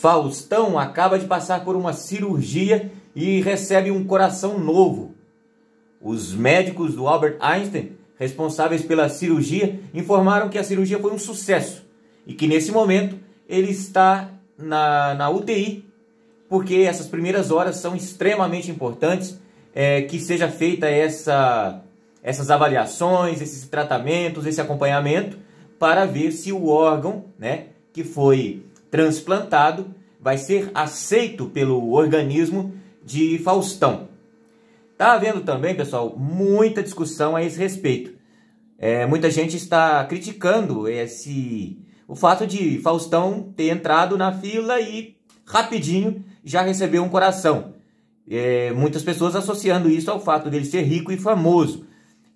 Faustão acaba de passar por uma cirurgia e recebe um coração novo. Os médicos do Albert Einstein, responsáveis pela cirurgia, informaram que a cirurgia foi um sucesso e que nesse momento ele está na, na UTI, porque essas primeiras horas são extremamente importantes é, que seja feita essa, essas avaliações, esses tratamentos, esse acompanhamento, para ver se o órgão, né, que foi transplantado, vai ser aceito pelo organismo de Faustão. Está havendo também, pessoal, muita discussão a esse respeito. É, muita gente está criticando esse o fato de Faustão ter entrado na fila e rapidinho já recebeu um coração. É, muitas pessoas associando isso ao fato dele ser rico e famoso.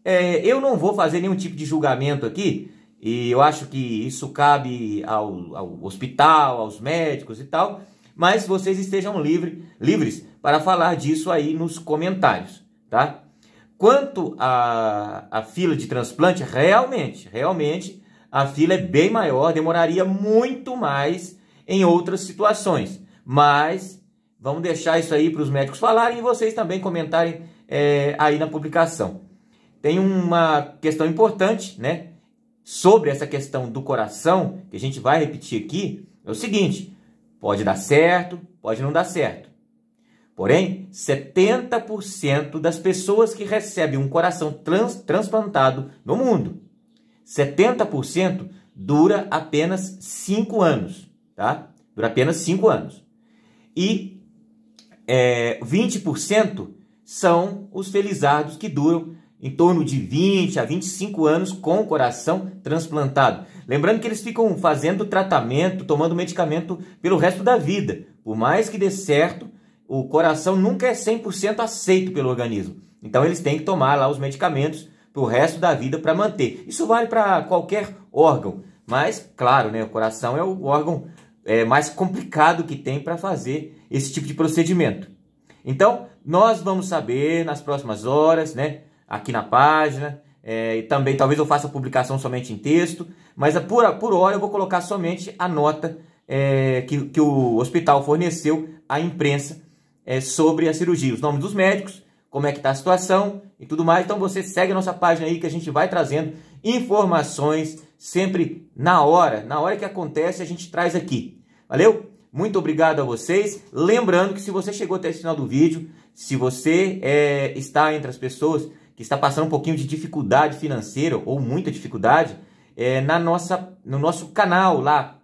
É, eu não vou fazer nenhum tipo de julgamento aqui e eu acho que isso cabe ao, ao hospital, aos médicos e tal, mas vocês estejam livre, livres para falar disso aí nos comentários, tá? Quanto à, fila de transplante, realmente, realmente, a fila é bem maior, demoraria muito mais em outras situações. Mas vamos deixar isso aí para os médicos falarem e vocês também comentarem é, aí na publicação. Tem uma questão importante, né? sobre essa questão do coração, que a gente vai repetir aqui, é o seguinte: pode dar certo, pode não dar certo. Porém, 70% das pessoas que recebem um coração trans transplantado no mundo, 70% dura apenas 5 anos, tá? Dura apenas 5 anos. E é, 20% são os felizardos que duram em torno de 20 a 25 anos com o coração transplantado. Lembrando que eles ficam fazendo tratamento, tomando medicamento pelo resto da vida. Por mais que dê certo, o coração nunca é 100% aceito pelo organismo. Então eles têm que tomar lá os medicamentos para o resto da vida para manter. Isso vale para qualquer órgão, mas claro, né, o coração é o órgão é, mais complicado que tem para fazer esse tipo de procedimento. Então nós vamos saber nas próximas horas, né? aqui na página. É, e também talvez eu faça publicação somente em texto, mas é, por, por hora eu vou colocar somente a nota é, que, que o hospital forneceu à imprensa é, sobre a cirurgia, os nomes dos médicos, como é que está a situação e tudo mais. Então você segue a nossa página aí que a gente vai trazendo informações sempre na hora, na hora que acontece a gente traz aqui. Valeu? Muito obrigado a vocês. Lembrando que se você chegou até esse final do vídeo, se você é, está entre as pessoas que está passando um pouquinho de dificuldade financeira ou muita dificuldade, é, na nossa, no nosso canal lá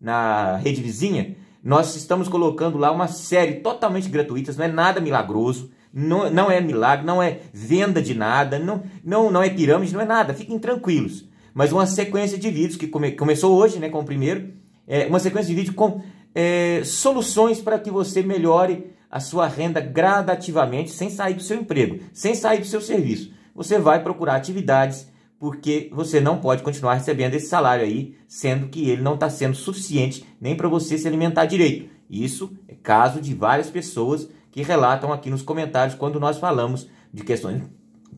na Rede Vizinha, nós estamos colocando lá uma série totalmente gratuita, não é nada milagroso, não, não é milagre, não é venda de nada, não, não, não é pirâmide, não é nada, fiquem tranquilos. Mas uma sequência de vídeos que come, começou hoje, né, com o primeiro, é, uma sequência de vídeo com é, soluções para que você melhore a sua renda gradativamente, sem sair do seu emprego, sem sair do seu serviço. Você vai procurar atividades, porque você não pode continuar recebendo esse salário aí, sendo que ele não está sendo suficiente nem para você se alimentar direito. Isso é caso de várias pessoas que relatam aqui nos comentários quando nós falamos de questões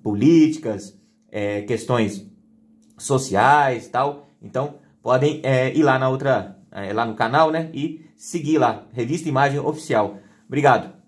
políticas, é, questões sociais e tal. Então, podem é, ir lá na outra é, lá no canal, né? E seguir lá, Revista Imagem Oficial. Obrigado.